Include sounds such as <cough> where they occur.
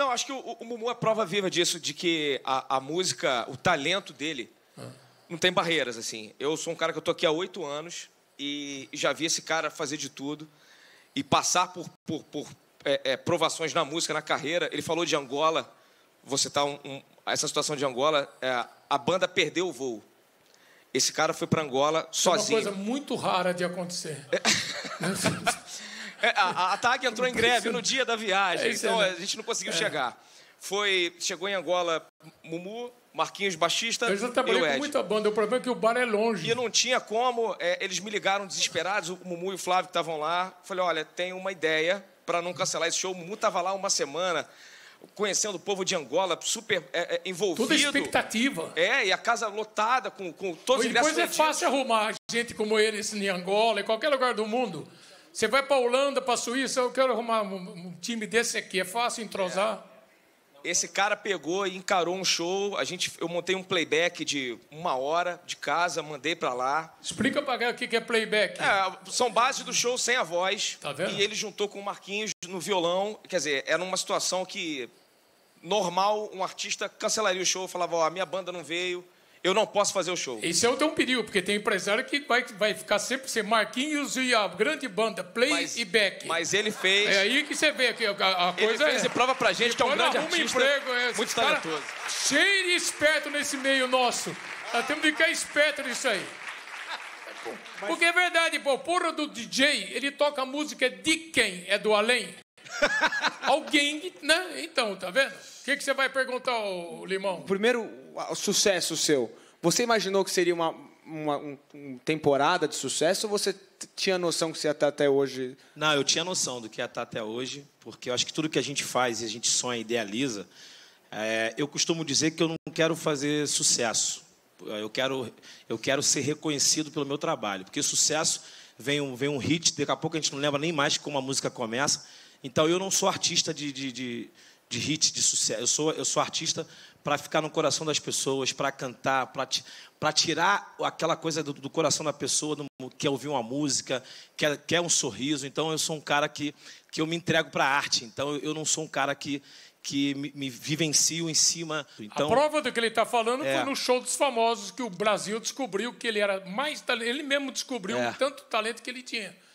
Não, acho que o, o Mumu é prova viva disso, de que a, a música, o talento dele, não tem barreiras, assim. Eu sou um cara que eu tô aqui há oito anos e já vi esse cara fazer de tudo e passar por, por, por é, é, provações na música, na carreira. Ele falou de Angola, você tá um, um, essa situação de Angola, é, a banda perdeu o voo. Esse cara foi para Angola sozinho. É uma coisa muito rara de acontecer. <laughs> É, a, a TAG entrou em greve no dia da viagem, é então né? a gente não conseguiu é. chegar. Foi, chegou em Angola Mumu, Marquinhos Baixista. Eu já trabalhei com muita banda, o problema é que o bar é longe. E não tinha como, é, eles me ligaram desesperados, o Mumu e o Flávio que estavam lá. Falei: olha, tem uma ideia para não cancelar esse show. O Mumu estava lá uma semana, conhecendo o povo de Angola, super é, é, envolvido. Toda expectativa. É, e a casa lotada com, com todos os ingressos. Depois é fácil arrumar gente como eles em Angola, em qualquer lugar do mundo. Você vai para a Holanda, para a Suíça, eu quero arrumar um, time desse aqui, é fácil entrosar. É. Esse cara pegou e encarou um show. A gente, eu montei um playback de uma hora de casa, mandei para lá. Explica para galera o que é playback. É, são bases do show sem a voz. Tá vendo? E ele juntou com o Marquinhos no violão. Quer dizer, era uma situação que normal um artista cancelaria o show, falava: ó, oh, a minha banda não veio eu não posso fazer o show. Isso é um perigo, porque tem empresário que vai, vai ficar sempre sem Marquinhos e a grande banda, Play mas, e Beck. Mas ele fez. É aí que você vê que a, a coisa. Ele fez é, e prova pra gente que é um grande artista. Emprego, é, muito talentoso. Cheio de esperto nesse meio nosso. Nós temos que ficar esperto nisso aí. Porque é verdade, pô, porra do DJ, ele toca música de quem? É do além? <laughs> Alguém, né? Então, tá vendo? O que, que você vai perguntar, ao Limão? Primeiro, o sucesso seu. Você imaginou que seria uma, uma, um, temporada de sucesso ou você tinha noção que você ia estar até hoje? Não, eu tinha noção do que ia estar até hoje, porque eu acho que tudo que a gente faz e a gente sonha, idealiza, é, eu costumo dizer que eu não quero fazer sucesso. Eu quero, eu quero ser reconhecido pelo meu trabalho, porque sucesso vem um, vem um hit, daqui a pouco a gente não lembra nem mais como a música começa, então eu não sou artista de, de, de, de hit, de sucesso. Eu sou, eu sou artista para ficar no coração das pessoas, para cantar, para tirar aquela coisa do, do coração da pessoa, do, quer ouvir uma música, quer, quer um sorriso. Então eu sou um cara que, que eu me entrego para a arte. Então eu não sou um cara que, que me, me vivencio em cima. Então, a prova do que ele está falando é. foi no show dos famosos que o Brasil descobriu que ele era mais talento. Ele mesmo descobriu é. tanto talento que ele tinha.